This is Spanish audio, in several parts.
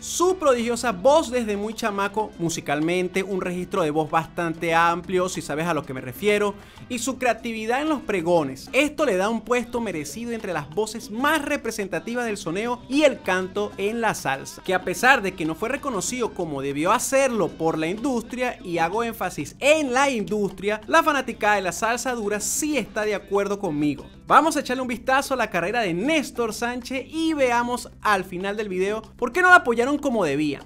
Su prodigiosa voz desde muy chamaco musicalmente, un registro de voz bastante amplio, si sabes a lo que me refiero, y su creatividad en los pregones. Esto le da un puesto merecido entre las voces más representativas del soneo y el canto en la salsa, que a pesar de que no fue reconocido como debió hacerlo por la industria, y hago énfasis en la industria, la fanática de la salsa dura sí está de acuerdo conmigo. Vamos a echarle un vistazo a la carrera de Néstor Sánchez y veamos al final del video por qué no la apoyaron como debía.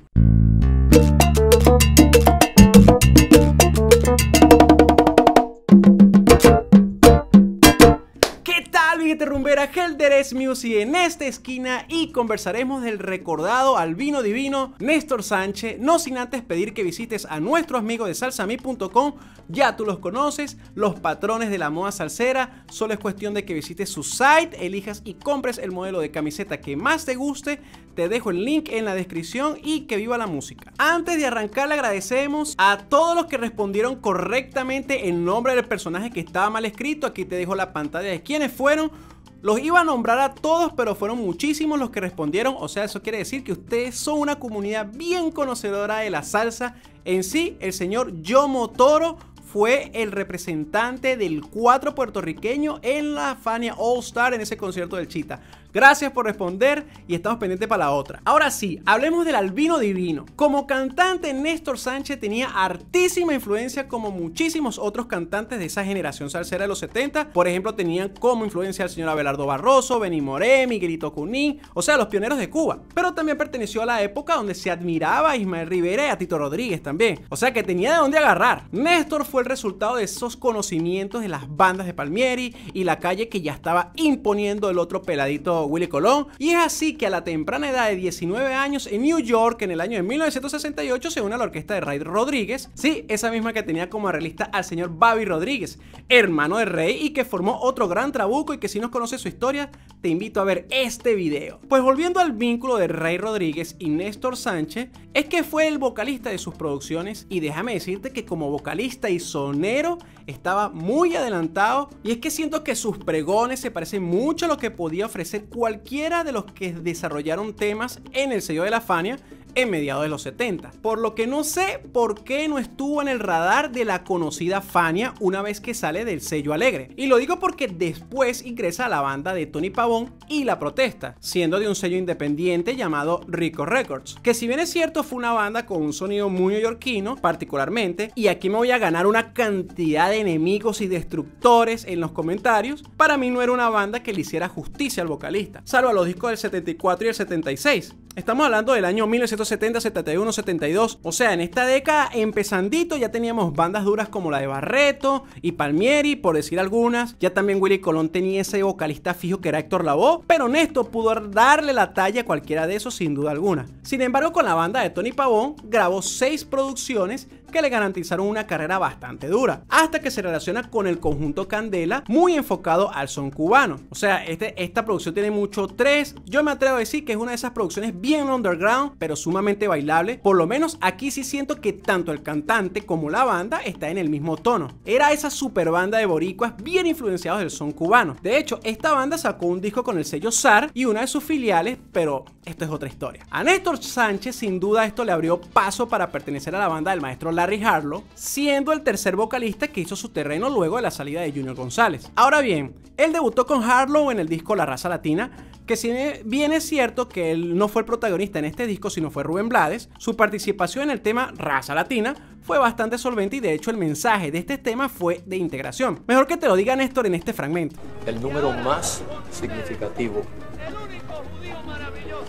Helder Helderes Music en esta esquina y conversaremos del recordado Albino divino Néstor Sánchez, no sin antes pedir que visites a nuestro Amigo de salsami.com, ya tú los conoces, los patrones de la moda salsera, solo es cuestión de que visites su site, elijas y compres el modelo de camiseta que más te guste, te dejo el link en la descripción y que viva la música. Antes de arrancar le agradecemos a todos los que respondieron correctamente el nombre del personaje que estaba mal escrito, aquí te dejo la pantalla de quiénes fueron, los iba a nombrar a todos, pero fueron muchísimos los que respondieron, o sea, eso quiere decir que ustedes son una comunidad bien conocedora de la salsa. En sí, el señor Yomo Toro fue el representante del 4 puertorriqueño en la Fania All Star en ese concierto del Chita. Gracias por responder y estamos pendientes para la otra. Ahora sí, hablemos del albino divino. Como cantante, Néstor Sánchez tenía artísima influencia como muchísimos otros cantantes de esa generación salsera de los 70. Por ejemplo, tenían como influencia al señor Abelardo Barroso, Benny Moré, Miguelito Cuní, o sea, los pioneros de Cuba. Pero también perteneció a la época donde se admiraba a Ismael Rivera y a Tito Rodríguez también. O sea, que tenía de dónde agarrar. Néstor fue el resultado de esos conocimientos de las bandas de Palmieri y la calle que ya estaba imponiendo el otro peladito Willy Colón. Y es así que a la temprana edad de 19 años en New York, en el año de 1968, se une a la orquesta de Ray Rodríguez, sí, esa misma que tenía como arreglista al señor Bobby Rodríguez, hermano de Rey y que formó otro gran trabuco y que si no conoces su historia, te invito a ver este video. Pues volviendo al vínculo de Rey Rodríguez y Néstor Sánchez, es que fue el vocalista de sus producciones y déjame decirte que como vocalista y Sonero estaba muy adelantado y es que siento que sus pregones se parecen mucho a lo que podía ofrecer cualquiera de los que desarrollaron temas en el sello de la Fania en mediados de los 70, por lo que no sé por qué no estuvo en el radar de la conocida Fania una vez que sale del sello Alegre. Y lo digo porque después ingresa a la banda de Tony Pavón y La Protesta, siendo de un sello independiente llamado Rico Records, que si bien es cierto fue una banda con un sonido muy neoyorquino particularmente, y aquí me voy a ganar una cantidad de enemigos y destructores en los comentarios, para mí no era una banda que le hiciera justicia al vocalista, salvo a los discos del 74 y el 76. Estamos hablando del año 1970 70, 71, 72. O sea, en esta década, empezandito, ya teníamos bandas duras como la de Barreto y Palmieri, por decir algunas. Ya también Willy Colón tenía ese vocalista fijo que era Héctor Lavoe, pero Néstor pudo darle la talla a cualquiera de esos sin duda alguna. Sin embargo, con la banda de Tony Pavón grabó seis producciones que le garantizaron una carrera bastante dura, hasta que se relaciona con el conjunto Candela, muy enfocado al son cubano. O sea, este, esta producción tiene mucho tres. Yo me atrevo a decir que es una de esas producciones bien underground, pero sumamente bailable. Por lo menos aquí sí siento que tanto el cantante como la banda está en el mismo tono. Era esa super banda de boricuas bien influenciados del son cubano. De hecho, esta banda sacó un disco con el sello SAR y una de sus filiales, pero esto es otra historia. A Néstor Sánchez sin duda esto le abrió paso para pertenecer a la banda del maestro Larry Harlow, siendo el tercer vocalista que hizo su terreno luego de la salida de Junior González. Ahora bien, él debutó con Harlow en el disco La Raza Latina, que si bien es cierto que él no fue el protagonista en este disco, sino fue Rubén Blades, su participación en el tema Raza Latina fue bastante solvente y de hecho el mensaje de este tema fue de integración. Mejor que te lo diga Néstor en este fragmento. El número más significativo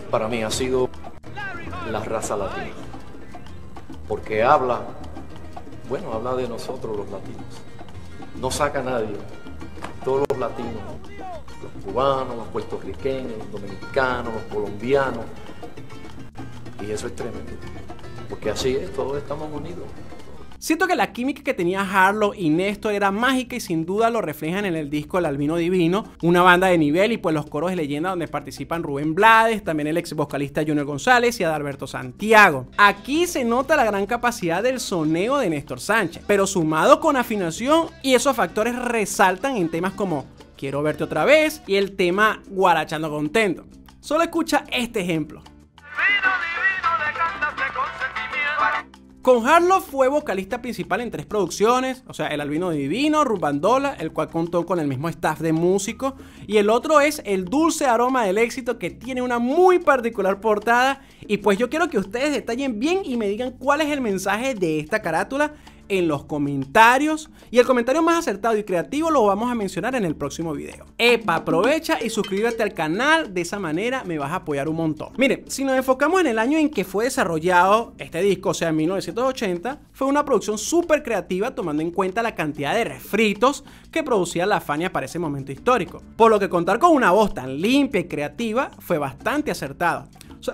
para mí ha sido la raza latina porque habla, bueno, habla de nosotros los latinos. No saca a nadie, todos los latinos, los cubanos, los puertorriqueños, los dominicanos, los colombianos. Y eso es tremendo, porque así es, todos estamos unidos. Siento que la química que tenía Harlow y Néstor era mágica y sin duda lo reflejan en el disco El Albino Divino, una banda de nivel y pues los coros de leyenda donde participan Rubén Blades, también el ex vocalista Junior González y Adalberto Santiago. Aquí se nota la gran capacidad del soneo de Néstor Sánchez, pero sumado con afinación y esos factores resaltan en temas como Quiero verte otra vez y el tema Guarachando contento. Solo escucha este ejemplo. Con Harlow fue vocalista principal en tres producciones, o sea, El Albino Divino, Rubandola, el cual contó con el mismo staff de músicos, y el otro es El Dulce Aroma del Éxito, que tiene una muy particular portada, y pues yo quiero que ustedes detallen bien y me digan cuál es el mensaje de esta carátula en los comentarios y el comentario más acertado y creativo lo vamos a mencionar en el próximo video. Epa, aprovecha y suscríbete al canal, de esa manera me vas a apoyar un montón. Mire, si nos enfocamos en el año en que fue desarrollado este disco, o sea, en 1980, fue una producción súper creativa tomando en cuenta la cantidad de refritos que producía la Fania para ese momento histórico. Por lo que contar con una voz tan limpia y creativa fue bastante acertado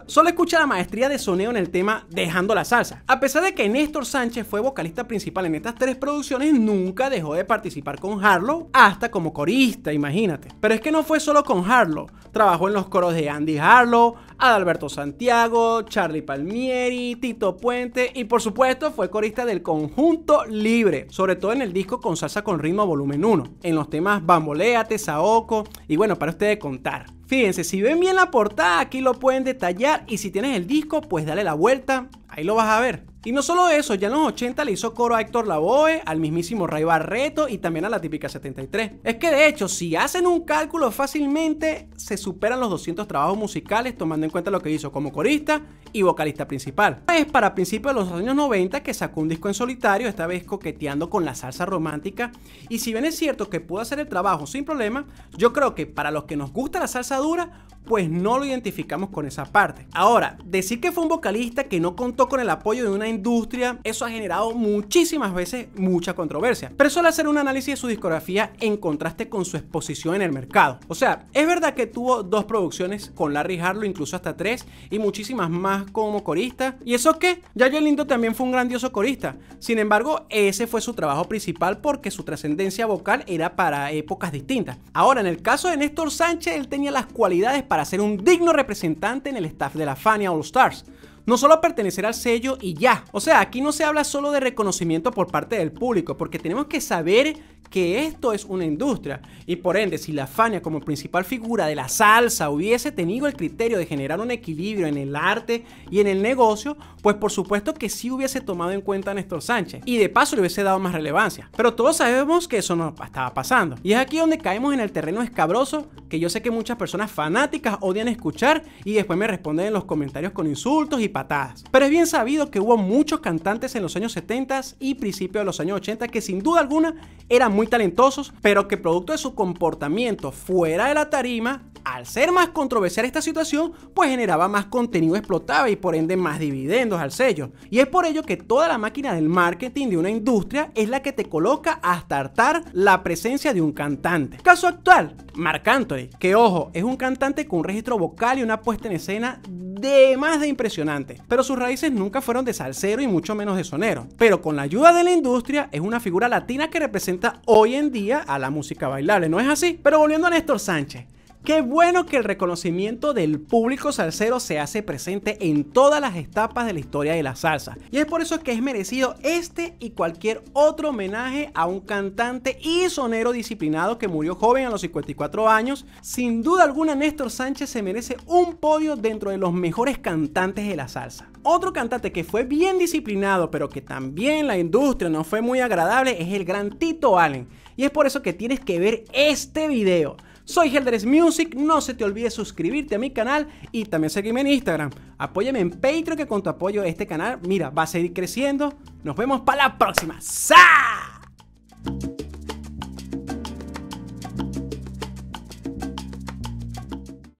solo escucha la maestría de soneo en el tema Dejando la salsa. A pesar de que Néstor Sánchez fue vocalista principal en estas tres producciones, nunca dejó de participar con Harlow, hasta como corista, imagínate. Pero es que no fue solo con Harlow, trabajó en los coros de Andy Harlow, Adalberto Santiago, Charlie Palmieri, Tito Puente y por supuesto fue corista del conjunto Libre, sobre todo en el disco con salsa con ritmo volumen 1, en los temas Bamboleate, Saoco y bueno, para ustedes contar. Fíjense, si ven bien la portada, aquí lo pueden detallar y si tienes el disco, pues dale la vuelta, ahí lo vas a ver. Y no solo eso, ya en los 80 le hizo coro a Héctor Lavoe, al mismísimo Ray Barreto y también a la típica 73. Es que de hecho, si hacen un cálculo fácilmente, se superan los 200 trabajos musicales tomando en cuenta lo que hizo como corista y vocalista principal. Es para principios de los años 90 que sacó un disco en solitario, esta vez coqueteando con la salsa romántica. Y si bien es cierto que pudo hacer el trabajo sin problema, yo creo que para los que nos gusta la salsa dura, pues no lo identificamos con esa parte. Ahora, decir que fue un vocalista que no contó con el apoyo de una industria, eso ha generado muchísimas veces mucha controversia. Pero suele hacer un análisis de su discografía en contraste con su exposición en el mercado. O sea, es verdad que tuvo dos producciones con Larry Harlow, incluso hasta tres, y muchísimas más como corista. ¿Y eso qué? Yayo Lindo también fue un grandioso corista. Sin embargo, ese fue su trabajo principal porque su trascendencia vocal era para épocas distintas. Ahora, en el caso de Néstor Sánchez, él tenía las cualidades para para ser un digno representante en el staff de la Fania All Stars. No solo pertenecer al sello y ya. O sea, aquí no se habla solo de reconocimiento por parte del público, porque tenemos que saber que esto es una industria y por ende si la Fania como principal figura de la salsa hubiese tenido el criterio de generar un equilibrio en el arte y en el negocio, pues por supuesto que sí hubiese tomado en cuenta a Néstor Sánchez y de paso le hubiese dado más relevancia. Pero todos sabemos que eso no estaba pasando y es aquí donde caemos en el terreno escabroso que yo sé que muchas personas fanáticas odian escuchar y después me responden en los comentarios con insultos y patadas. Pero es bien sabido que hubo muchos cantantes en los años 70 y principios de los años 80 que sin duda alguna eran muy talentosos, pero que producto de su comportamiento fuera de la tarima, al ser más controversial esta situación, pues generaba más contenido explotable y por ende más dividendos al sello. Y es por ello que toda la máquina del marketing de una industria es la que te coloca hasta hartar la presencia de un cantante. Caso actual, Marc Anthony, que ojo, es un cantante con un registro vocal y una puesta en escena de más de impresionante, pero sus raíces nunca fueron de salsero y mucho menos de sonero. Pero con la ayuda de la industria es una figura latina que representa hoy en día a la música bailable, ¿no es así? Pero volviendo a Néstor Sánchez, Qué bueno que el reconocimiento del público salsero se hace presente en todas las etapas de la historia de la salsa. Y es por eso que es merecido este y cualquier otro homenaje a un cantante y sonero disciplinado que murió joven a los 54 años. Sin duda alguna, Néstor Sánchez se merece un podio dentro de los mejores cantantes de la salsa. Otro cantante que fue bien disciplinado, pero que también la industria no fue muy agradable, es el gran Tito Allen. Y es por eso que tienes que ver este video. Soy Helderes Music, no se te olvide suscribirte a mi canal y también seguirme en Instagram. Apóyame en Patreon que con tu apoyo este canal, mira, va a seguir creciendo. Nos vemos para la próxima. ¡Sa!